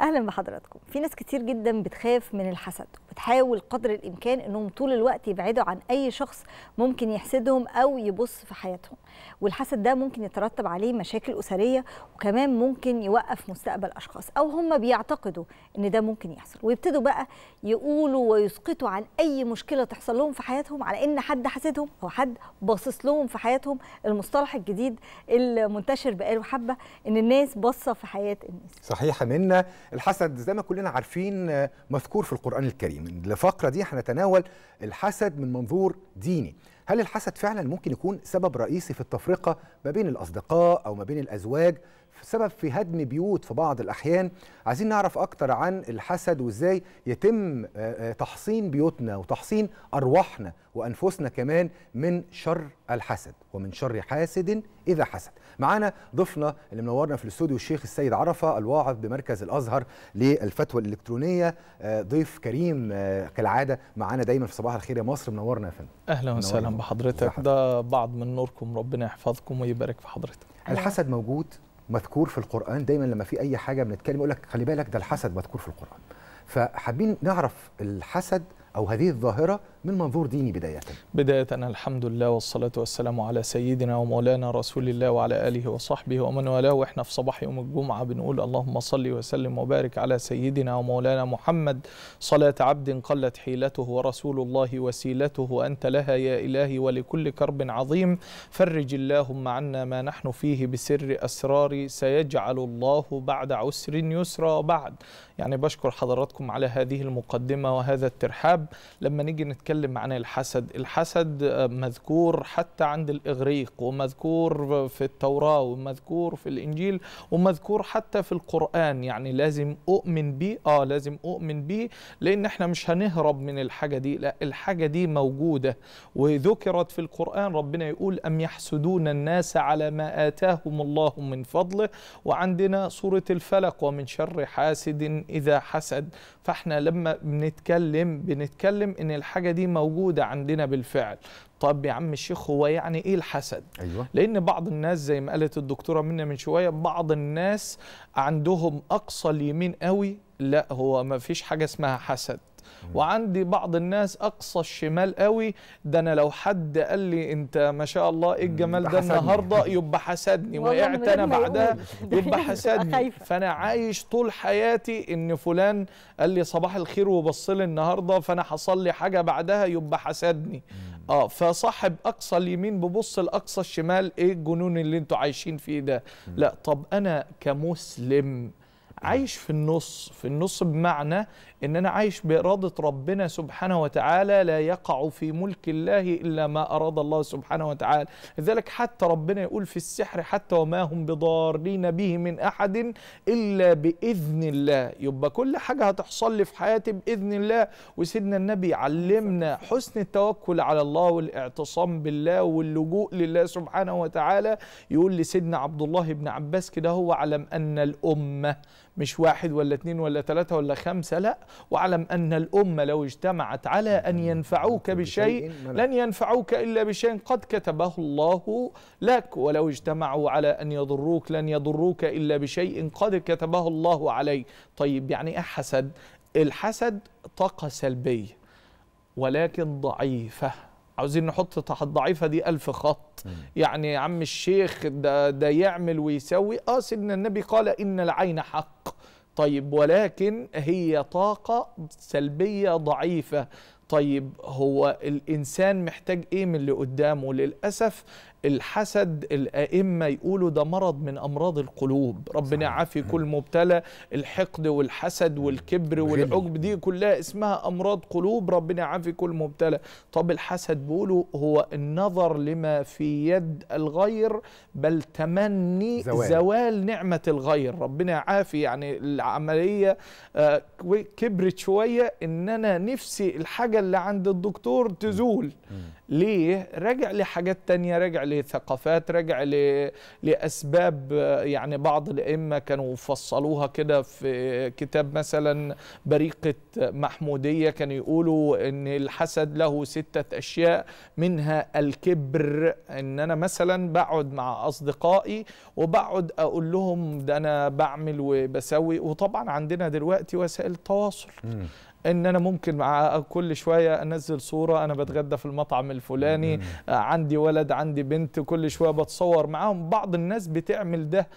اهلا بحضراتكم في ناس كتير جدا بتخاف من الحسد تحاول قدر الامكان انهم طول الوقت يبعدوا عن اي شخص ممكن يحسدهم او يبص في حياتهم والحسد ده ممكن يترتب عليه مشاكل اسريه وكمان ممكن يوقف مستقبل اشخاص او هم بيعتقدوا ان ده ممكن يحصل ويبتدوا بقى يقولوا ويسقطوا عن اي مشكله تحصل لهم في حياتهم على ان حد حسدهم او حد باصص لهم في حياتهم المصطلح الجديد المنتشر بقاله حبه ان الناس باصه في حياه الناس صحيحه منا الحسد زي ما كلنا عارفين مذكور في القران الكريم الفقره دي هنتناول الحسد من منظور ديني هل الحسد فعلا ممكن يكون سبب رئيسي في التفرقه ما بين الاصدقاء او ما بين الازواج سبب في هدم بيوت في بعض الأحيان عايزين نعرف أكتر عن الحسد وإزاي يتم آه، آه، تحصين بيوتنا وتحصين أرواحنا وأنفسنا كمان من شر الحسد ومن شر حاسد إذا حسد معانا ضيفنا اللي منورنا في الاستوديو الشيخ السيد عرفة الواعظ بمركز الأزهر للفتوى الإلكترونية آه، ضيف كريم كالعادة معانا دايما في صباح الخير يا مصر منورنا يا فندم أهلا وسهلا بحضرتك ده بعض من نوركم ربنا يحفظكم ويبارك في حضرتك الحسد موجود مذكور في القرآن دايما لما في أي حاجة بنتكلم يقول لك خلي بالك ده الحسد مذكور في القرآن فحابين نعرف الحسد أو هذه الظاهرة من منظور ديني بداية بداية الحمد لله والصلاة والسلام على سيدنا ومولانا رسول الله وعلى آله وصحبه ومن والاه وإحنا في صباح يوم الجمعة بنقول اللهم صل وسلم وبارك على سيدنا ومولانا محمد صلاة عبد قلت حيلته ورسول الله وسيلته وأنت لها يا إلهي ولكل كرب عظيم فرج اللهم عنا ما نحن فيه بسر أسرار سيجعل الله بعد عسر يسرا بعد يعني بشكر حضراتكم على هذه المقدمة وهذا الترحاب الكتاب لما نيجي نتكلم عن الحسد الحسد آه، مذكور حتى عند الإغريق ومذكور في التوراة ومذكور في الإنجيل ومذكور حتى في القرآن يعني لازم أؤمن بيه آه لازم أؤمن بيه لأن احنا مش هنهرب من الحاجة دي لا الحاجة دي موجودة وذكرت في القرآن ربنا يقول أم يحسدون الناس على ما آتاهم الله من فضله وعندنا سورة الفلق ومن شر حاسد إذا حسد فاحنا لما بنتكلم بنتكلم بنتكلم ان الحاجه دي موجوده عندنا بالفعل طب يا عم الشيخ هو يعني ايه الحسد أيوة. لان بعض الناس زي ما قالت الدكتوره منا من شويه بعض الناس عندهم اقصى اليمين قوي لا هو ما فيش حاجه اسمها حسد وعندي بعض الناس اقصى الشمال قوي ده انا لو حد قال لي انت ما شاء الله ايه الجمال ده النهارده يبقى حسدني وقعت انا بعدها يبقى أيوة، حسدني أيوة. فانا عايش طول حياتي ان فلان قال لي صباح الخير وبص لي النهارده فانا حصل لي حاجه بعدها يبقى حسدني اه فصاحب اقصى اليمين ببص لاقصى الشمال ايه الجنون اللي انتوا عايشين فيه ده لا طب انا كمسلم عايش في النص في النص بمعنى ان انا عايش باراده ربنا سبحانه وتعالى لا يقع في ملك الله الا ما اراد الله سبحانه وتعالى لذلك حتى ربنا يقول في السحر حتى وما هم بضارين به من احد الا باذن الله يبقى كل حاجه هتحصل لي في حياتي باذن الله وسيدنا النبي علمنا حسن التوكل على الله والاعتصام بالله واللجوء لله سبحانه وتعالى يقول لسيدنا عبد الله بن عباس كده هو علم ان الامه مش واحد ولا اثنين ولا ثلاثة ولا خمسة لا واعلم أن الأمة لو اجتمعت على أن ينفعوك بشيء لن ينفعوك إلا بشيء قد كتبه الله لك ولو اجتمعوا على أن يضروك لن يضروك إلا بشيء قد كتبه الله عليك طيب يعني إيه حسد الحسد طاقة سلبية ولكن ضعيفة عاوزين نحط تحت ضعيفه دي ألف خط يعني يا عم الشيخ ده, ده يعمل ويسوي اه سيدنا النبي قال ان العين حق طيب ولكن هي طاقه سلبيه ضعيفه طيب هو الانسان محتاج ايه من اللي قدامه للاسف الحسد الائمه يقولوا ده مرض من امراض القلوب ربنا يعافي كل مبتلى الحقد والحسد والكبر والعجب دي كلها اسمها امراض قلوب ربنا يعافي كل مبتلى طب الحسد بيقولوا هو النظر لما في يد الغير بل تمني زوال, زوال نعمه الغير ربنا يعافي يعني العمليه آه، كبرت شويه ان انا نفسي الحاجه اللي عند الدكتور تزول ليه راجع لحاجات تانية راجع لثقافات راجع ل... لأسباب يعني بعض الأئمة كانوا فصلوها كده في كتاب مثلا بريقة محمودية كانوا يقولوا أن الحسد له ستة أشياء منها الكبر أن أنا مثلا بقعد مع أصدقائي وبقعد أقول لهم ده أنا بعمل وبسوي وطبعا عندنا دلوقتي وسائل التواصل ان انا ممكن مع كل شويه انزل صوره انا بتغدى في المطعم الفلاني آه، عندي ولد عندي بنت كل شويه بتصور معاهم بعض الناس بتعمل ده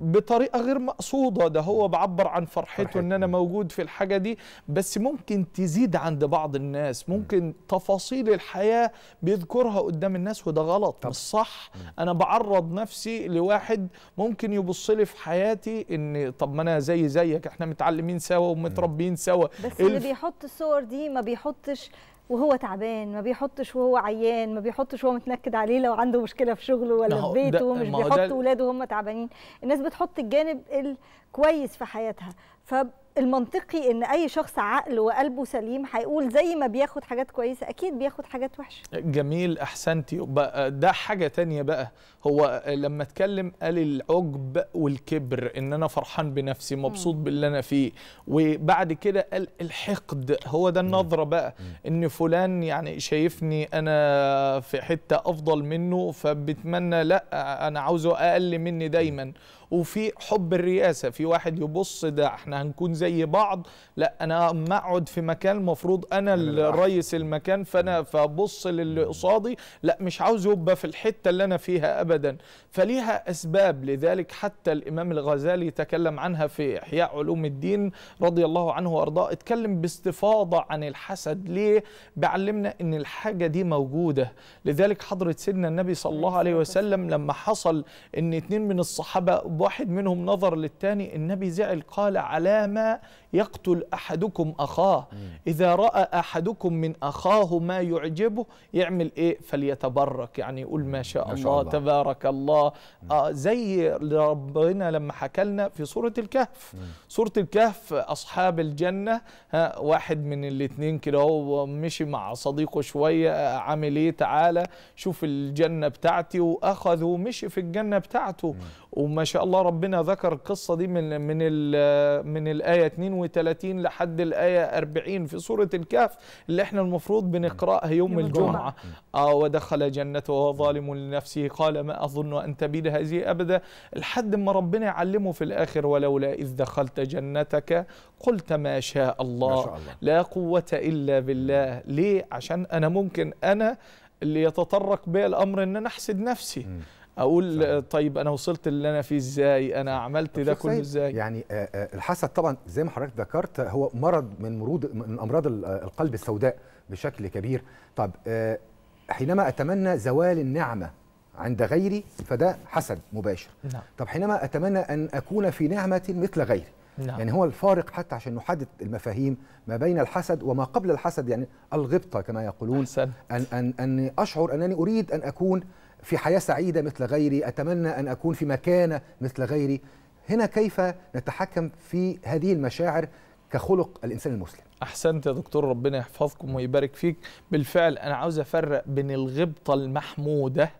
بطريقه غير مقصوده ده هو بعبر عن فرحته ان انا موجود في الحاجه دي بس ممكن تزيد عند بعض الناس ممكن تفاصيل الحياه بيذكرها قدام الناس وده غلط طب. مش صح انا بعرض نفسي لواحد ممكن يبص لي في حياتي ان طب ما انا زي زيك احنا متعلمين سوا ومتربيين سوا بس بيحط الصور دي ما بيحطش وهو تعبان ما بيحطش وهو عيان ما بيحطش وهو متنكد عليه لو عنده مشكله في شغله ولا في بيته مش بيحط ولاده وهم تعبانين الناس بتحط الجانب الكويس في حياتها ف المنطقي ان اي شخص عقله وقلبه سليم هيقول زي ما بياخد حاجات كويسه اكيد بياخد حاجات وحشه جميل احسنتي ده حاجه تانية بقى هو لما اتكلم قال العجب والكبر ان انا فرحان بنفسي مبسوط باللي انا فيه وبعد كده قال الحقد هو ده النظره بقى ان فلان يعني شايفني انا في حته افضل منه فبتمنى لا انا عاوزه اقل مني دايما وفي حب الرئاسه في واحد يبص ده احنا هنكون زي بعض لا انا اما اقعد في مكان المفروض انا الرئيس المكان فانا فبص للي قصادي لا مش عاوز يبقى في الحته اللي انا فيها ابدا فليها اسباب لذلك حتى الامام الغزالي تكلم عنها في احياء علوم الدين رضي الله عنه وارضاه اتكلم باستفاضه عن الحسد ليه بيعلمنا ان الحاجه دي موجوده لذلك حضره سيدنا النبي صلى الله عليه وسلم لما حصل ان اتنين من الصحابه واحد منهم نظر للتاني النبي زعل قال على ما يقتل أحدكم أخاه إذا رأى أحدكم من أخاه ما يعجبه يعمل إيه فليتبرك يعني يقول ما شاء, ما شاء الله, الله تبارك الله آه زي ربنا لما حكلنا في سورة الكهف سورة الكهف أصحاب الجنة ها واحد من الاثنين كده هو مشي مع صديقه شوية عامل إيه تعالى شوف الجنة بتاعتي وأخذ ومشي في الجنة بتاعته وما شاء الله ربنا ذكر القصة دي من من من الآية 32 لحد الآية 40 في سورة الكهف اللي احنا المفروض بنقرأها يوم, يوم الجمعة. الجمعة آه ودخل جنة وهو ظالم لنفسه قال ما أظن أن تبيد هذه أبدا لحد ما ربنا يعلمه في الآخر ولولا إذ دخلت جنتك قلت ما شاء الله, ما شاء الله. لا قوة إلا بالله ليه عشان أنا ممكن أنا اللي يتطرق بي الأمر أن أنا أحسد نفسي م. اقول فهم. طيب انا وصلت اللي انا فيه ازاي انا عملت ده كله ازاي يعني آه، آه، الحسد طبعا زي ما حضرتك ذكرت هو مرض من مرود من امراض آه، القلب السوداء بشكل كبير طب حينما اتمنى زوال النعمه عند غيري فده حسد مباشر نعم. طب حينما اتمنى ان اكون في نعمه مثل غيري نعم. يعني هو الفارق حتى عشان نحدد المفاهيم ما بين الحسد وما قبل الحسد يعني الغبطه كما يقولون أحسن. ان ان ان اشعر انني اريد ان اكون في حياة سعيدة مثل غيري أتمنى أن أكون في مكانة مثل غيري هنا كيف نتحكم في هذه المشاعر كخلق الإنسان المسلم أحسنت يا دكتور ربنا يحفظكم ويبارك فيك بالفعل أنا عاوز أفرق بين الغبطة المحمودة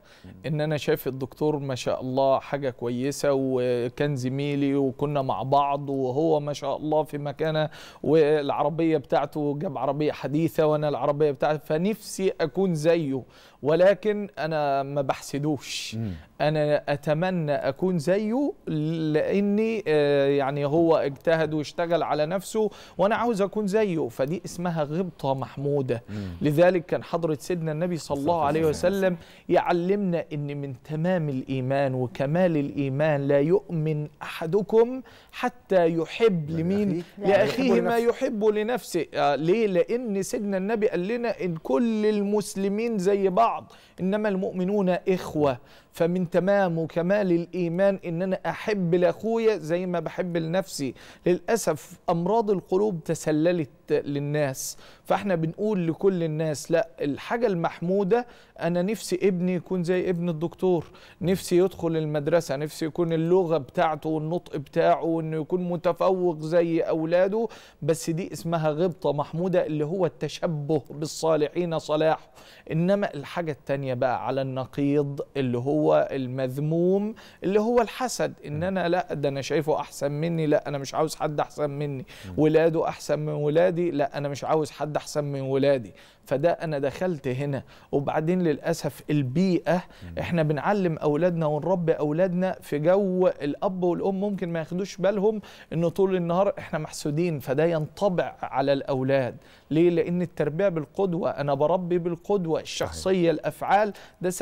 إن أنا شايف الدكتور ما شاء الله حاجة كويسة وكان زميلي وكنا مع بعض وهو ما شاء الله في مكانة والعربية بتاعته جاب عربية حديثة وأنا العربية بتاعتي فنفسي أكون زيه ولكن انا ما بحسدوش انا اتمنى اكون زيه لاني آه، يعني هو اجتهد واشتغل على نفسه وانا عاوز اكون زيه فدي اسمها غبطه محموده لذلك كان حضره سيدنا النبي صلى الله عليه وسلم يعلمنا ان من تمام الايمان وكمال الايمان لا يؤمن احدكم حتى يحب لمين لاخيه ما يحب لنفسه آه، ليه لان سيدنا النبي قال لنا ان كل المسلمين زي بعض بعض إنما المؤمنون إخوة فمن تمام وكمال الإيمان إن أنا أحب لأخويا زي ما بحب لنفسي للأسف أمراض القلوب تسللت للناس فإحنا بنقول لكل الناس لا الحاجة المحمودة أنا نفسي ابني يكون زي ابن الدكتور نفسي يدخل المدرسة نفسي يكون اللغة بتاعته والنطق بتاعه وإنه يكون متفوق زي أولاده بس دي اسمها غبطة محمودة اللي هو التشبه بالصالحين صلاح إنما الحاجة الثانيه بقى على النقيض اللي هو هو المذموم اللي هو الحسد ان انا لا ده انا شايفه احسن مني لا انا مش عاوز حد احسن مني ولاده احسن من ولادي لا انا مش عاوز حد احسن من ولادي فده انا دخلت هنا وبعدين للاسف البيئه احنا بنعلم اولادنا ونربي اولادنا في جو الاب والام ممكن ما ياخدوش بالهم ان طول النهار احنا محسودين فده ينطبع على الاولاد ليه لان التربيه بالقدوه انا بربي بالقدوه الشخصيه الافعال ده 70%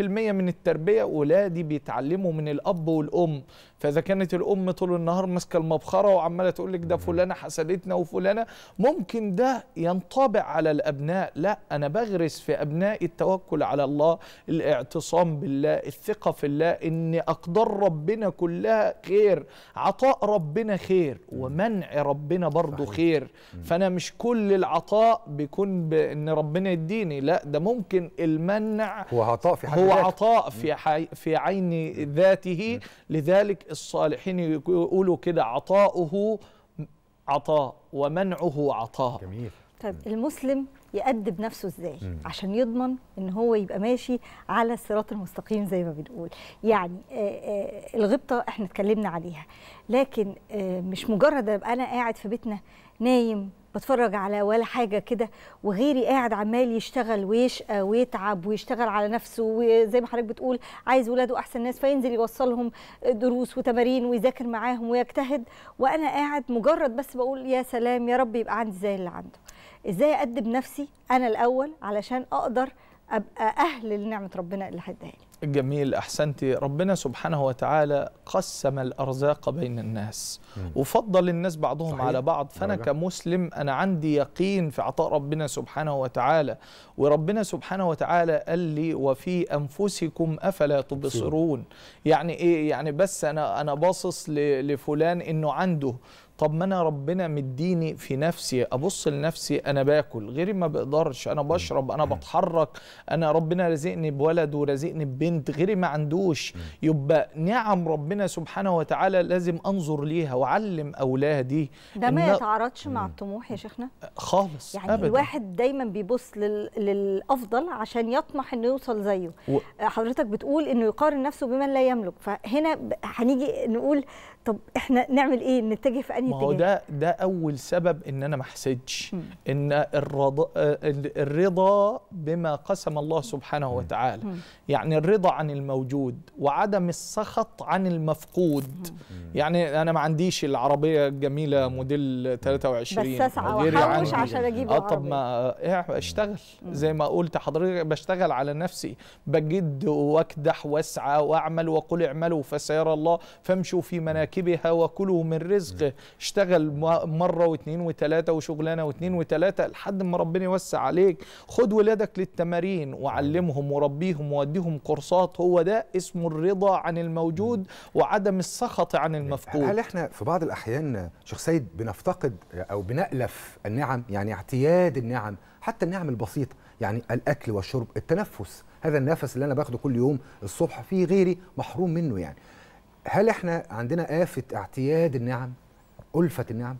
من التربيه اولادي بيتعلموا من الاب والام فاذا كانت الام طول النهار ماسكه المبخره وعماله تقول لك ده فلانه حسدتنا وفلانه ممكن ده ينطبع على الابناء لا انا بغرس في ابنائي التوكل على الله الاعتصام بالله الثقه في الله ان اقدار ربنا كلها خير عطاء ربنا خير ومنع ربنا برضه خير فانا مش كل العطاء بيكون بان ربنا يديني لا ده ممكن المنع هو عطاء في حد هو عطاء في في عين ذاته لذلك الصالحين يقولوا كده عطاؤه عطاء ومنعه عطاء جميل طيب المسلم يأدب نفسه ازاي مم. عشان يضمن ان هو يبقى ماشي على الصراط المستقيم زي ما بنقول يعني آه، آه، الغبطه احنا اتكلمنا عليها لكن آه، مش مجرد ابقى انا قاعد في بيتنا نايم بتفرج على ولا حاجه كده وغيري قاعد عمال يشتغل ويشقى آه، ويتعب ويشتغل على نفسه وزي ما حضرتك بتقول عايز ولاده احسن ناس فينزل يوصلهم دروس وتمارين ويذاكر معاهم ويجتهد وانا قاعد مجرد بس بقول يا سلام يا رب يبقى عندي زي اللي عنده ازاي اقدم نفسي انا الاول علشان اقدر ابقى اهل لنعمه ربنا اللي هيديها لي. جميل احسنتي ربنا سبحانه وتعالى قسم الارزاق بين الناس مم. وفضل الناس بعضهم صحيح. على بعض فانا رجع. كمسلم انا عندي يقين في عطاء ربنا سبحانه وتعالى وربنا سبحانه وتعالى قال لي وفي انفسكم افلا تبصرون يعني ايه يعني بس انا انا باصص لفلان انه عنده طب ما انا ربنا مديني في نفسي ابص لنفسي انا باكل غيري ما بقدرش انا بشرب انا بتحرك انا ربنا رزقني بولد ورزقني ببنت غيري ما عندوش يبقى نعم ربنا سبحانه وتعالى لازم انظر ليها واعلم اولادي ده ما يتعارضش مع الطموح يا شيخنا خالص يعني أبدا. الواحد دايما بيبص لل... للافضل عشان يطمح انه يوصل زيه و... حضرتك بتقول انه يقارن نفسه بمن لا يملك فهنا هنيجي نقول طب احنا نعمل ايه نتجه في انهي ما هو ده ده اول سبب ان انا ما احسدش ان الرضا الرضا بما قسم الله سبحانه وتعالى يعني الرضا عن الموجود وعدم السخط عن المفقود يعني انا ما عنديش العربيه الجميله موديل 23 بس اسعى واحوش يعني عشان اجيب اه طب ما اشتغل زي ما قلت حضرتك بشتغل على نفسي بجد واكدح واسعى واعمل وقل اعملوا فسيرى الله فامشوا في مناكب وكبها وكلوا من رزقه اشتغل مرة واثنين وثلاثة وشغلانة واثنين وثلاثة لحد ما ربنا يوسع عليك خد ولادك للتمارين وعلمهم وربيهم ووديهم كورسات هو ده اسمه الرضا عن الموجود وعدم السخط عن يعني المفقود هل احنا في بعض الأحيان شيخ سيد بنفتقد أو بنألف النعم يعني اعتياد النعم حتى النعم البسيطة يعني الأكل والشرب التنفس هذا النفس اللي أنا باخده كل يوم الصبح فيه غيري محروم منه يعني هل احنا عندنا آفة اعتياد النعم ألفة النعم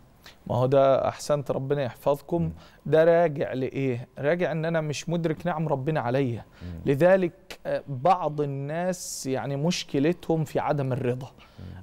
ما هو ده احسنت ربنا يحفظكم ده راجع لايه راجع ان انا مش مدرك نعم ربنا عليا لذلك آه، بعض الناس يعني مشكلتهم في عدم الرضا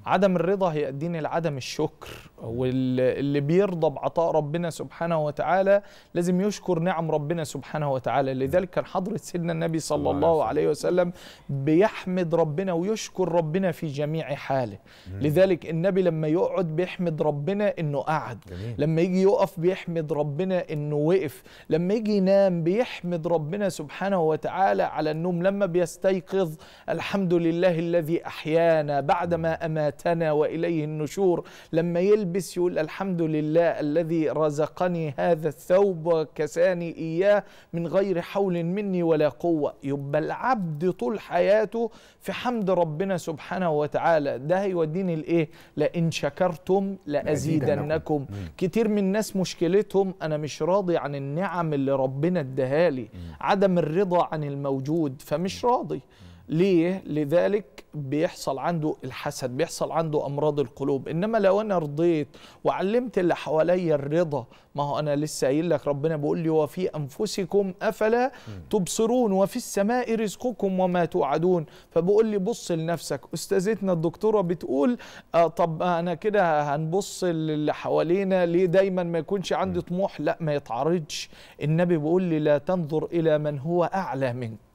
عدم الرضا الدين لعدم الشكر واللي بيرضى بعطاء ربنا سبحانه وتعالى لازم يشكر نعم ربنا سبحانه وتعالى لذلك كان حضرة سيدنا النبي صلى الله عليه وسلم بيحمد ربنا ويشكر ربنا في جميع حاله لذلك النبي لما يقعد بيحمد ربنا انه قعد بعد جميل. لما يجي يقف بيحمد ربنا انه وقف لما يجي ينام بيحمد ربنا سبحانه وتعالى على النوم لما بيستيقظ الحمد لله الذي احيانا بعدما اماتنا واليه النشور لما يلبس يقول الحمد لله الذي رزقني هذا الثوب وكساني اياه من غير حول مني ولا قوه يبقى العبد طول حياته في حمد ربنا سبحانه وتعالى ده هيوديني لايه لان شكرتم لازيدنكم مم. كتير من الناس مشكلتهم انا مش راضي عن النعم اللي ربنا ادهالي عدم الرضا عن الموجود فمش راضي ليه لذلك بيحصل عنده الحسد بيحصل عنده امراض القلوب انما لو انا رضيت وعلمت اللي حواليا الرضا ما هو انا لسه قايل لك ربنا بيقول لي وفي انفسكم افلا تبصرون وفي السماء رزقكم وما توعدون فبقول لي بص لنفسك استاذتنا الدكتوره بتقول آه طب انا كده هنبص للي حوالينا ليه دايما ما يكونش عندي طموح لا ما يتعرضش النبي بيقول لي لا تنظر الى من هو اعلى منك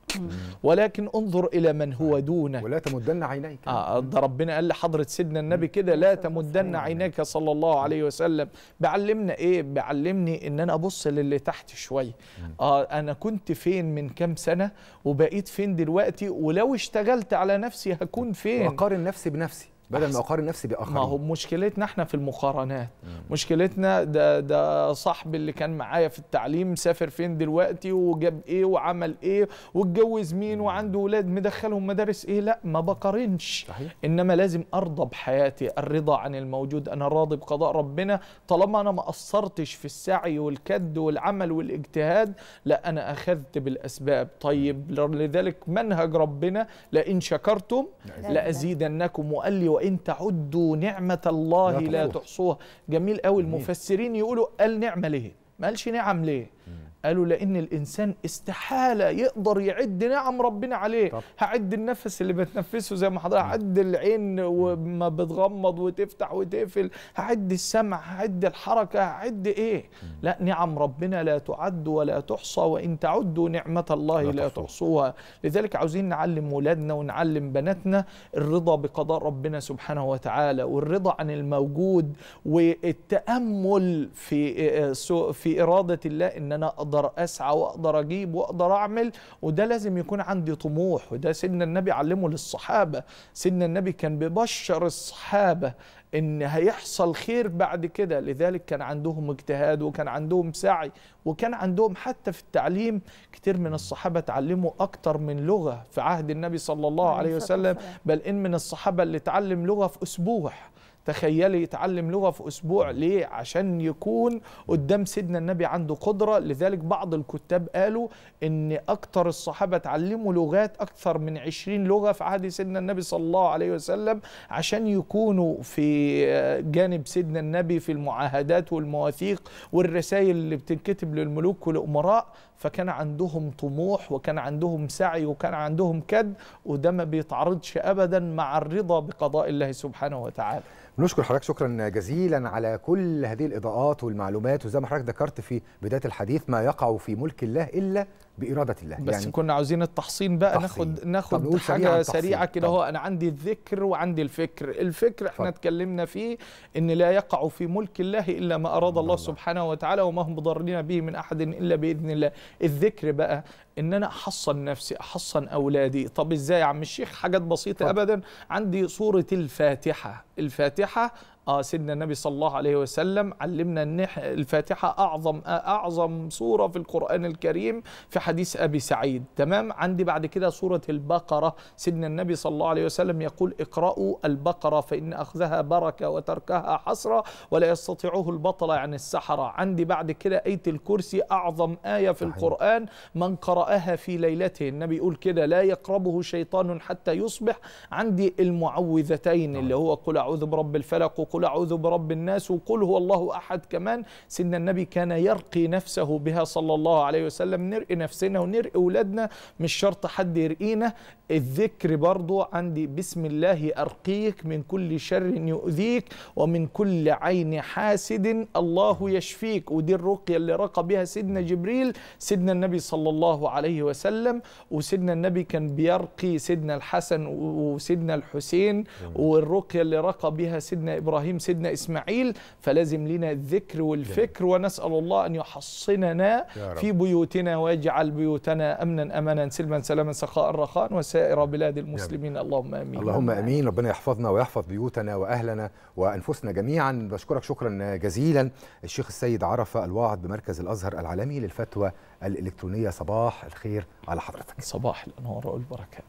ولكن انظر إلى من هو نعم. دونك ولا تمدن عينيك آه ربنا قال لحضرة سيدنا النبي كده لا تمدن عينيك صلى الله عليه وسلم بعلمنا إيه بعلمني إن أنا أبص للي تحت شوية آه أنا كنت فين من كام سنة وبقيت فين دلوقتي ولو اشتغلت على نفسي هكون فين وقارن نفسي بنفسي بدل ما اقارن نفسي باخرين ما هو مشكلتنا احنا في المقارنات مشكلتنا ده ده صاحبي اللي كان معايا في التعليم سافر فين دلوقتي وجاب ايه وعمل ايه واتجوز مين وعنده اولاد مدخلهم مدارس ايه لا ما بقارنش صحيح. انما لازم ارضى بحياتي الرضا عن الموجود انا راضي بقضاء ربنا طالما انا ما قصرتش في السعي والكد والعمل والاجتهاد لا انا اخذت بالاسباب طيب لذلك منهج ربنا لئن شكرتم لازيدنكم وقال لي وإن تعدوا نعمة الله لا تحصوها جميل قوي المفسرين يقولوا قال نعمة ليه ما قالش نعم ليه قالوا لأن الإنسان استحالة يقدر يعد نعم ربنا عليه طب. هعد النفس اللي بتنفسه زي ما حضرتك هعد العين وما بتغمض وتفتح وتقفل هعد السمع هعد الحركة هعد إيه م. لا نعم ربنا لا تعد ولا تحصى وإن تعدوا نعمة الله لا, لا تحصوها لذلك عاوزين نعلم ولادنا ونعلم بناتنا الرضا بقضاء ربنا سبحانه وتعالى والرضا عن الموجود والتأمل في آه، آه، في إرادة الله إن أنا أقدر اقدر اسعى واقدر اجيب واقدر اعمل وده لازم يكون عندي طموح وده سيدنا النبي علمه للصحابه سيدنا النبي كان بيبشر الصحابه ان هيحصل خير بعد كده لذلك كان عندهم اجتهاد وكان عندهم سعي وكان عندهم حتى في التعليم كتير من الصحابه اتعلموا اكتر من لغه في عهد النبي صلى الله عليه وسلم بل ان من الصحابه اللي اتعلم لغه في اسبوع تخيلي يتعلم لغه في اسبوع ليه عشان يكون قدام سيدنا النبي عنده قدره لذلك بعض الكتاب قالوا ان أكثر الصحابه اتعلموا لغات اكثر من 20 لغه في عهد سيدنا النبي صلى الله عليه وسلم عشان يكونوا في جانب سيدنا النبي في المعاهدات والمواثيق والرسائل اللي بتنكتب للملوك والامراء فكان عندهم طموح وكان عندهم سعي وكان عندهم كد وده ما بيتعارضش ابدا مع الرضا بقضاء الله سبحانه وتعالى بنشكر حضرتك شكرا جزيلا على كل هذه الاضاءات والمعلومات وزي ما حضرتك ذكرت في بدايه الحديث ما يقع في ملك الله الا باراده الله بس يعني كنا عاوزين التحصين بقى تحصين. ناخد ناخد حاجه سريعه كده هو انا عندي الذكر وعندي الفكر الفكر احنا اتكلمنا فيه ان لا يقع في ملك الله الا ما اراد الله, الله سبحانه وتعالى وما هم ضارين به من احد الا باذن الله الذكر بقى ان انا احصن نفسي احصن اولادي طب ازاي يا عم الشيخ حاجات بسيطه ف... ابدا عندي سوره الفاتحه الفاتحه آه، سيدنا النبي صلى الله عليه وسلم علمنا ان الفاتحه اعظم آه، اعظم سوره في القران الكريم في حديث ابي سعيد تمام عندي بعد كده سوره البقره سيدنا النبي صلى الله عليه وسلم يقول اقرأوا البقره فان اخذها بركه وتركها حسره ولا يستطيعه البطل عن السحره عندي بعد كده ايه الكرسي اعظم ايه في القران من قرأها في ليلته النبي يقول كده لا يقربه شيطان حتى يصبح عندي المعوذتين اللي هو قل اعوذ برب الفلق وقل قل أعوذ برب الناس وقل هو الله أحد كمان سيدنا النبي كان يرقي نفسه بها صلى الله عليه وسلم نرقي نفسنا ونرقي أولادنا مش شرط حد يرقينا الذكر برضو عندي بسم الله أرقيك من كل شر يؤذيك ومن كل عين حاسد الله يشفيك ودي الرقية اللي رقى بها سيدنا جبريل سيدنا النبي صلى الله عليه وسلم وسيدنا النبي كان بيرقي سيدنا الحسن وسيدنا الحسين نعم. والرقية اللي رقى بها سيدنا إبراهيم إبراهيم سيدنا إسماعيل فلازم لنا الذكر والفكر ونسأل الله أن يحصننا في بيوتنا ويجعل بيوتنا أمنا أمنا سلما سلاما سخاء رخاء وسائر بلاد المسلمين اللهم آمين اللهم آمين ربنا يحفظنا ويحفظ بيوتنا وأهلنا وأنفسنا جميعا بشكرك شكرا جزيلا الشيخ السيد عرفة الواعظ بمركز الأزهر العالمي للفتوى الإلكترونية صباح الخير على حضرتك صباح الأنوار والبركات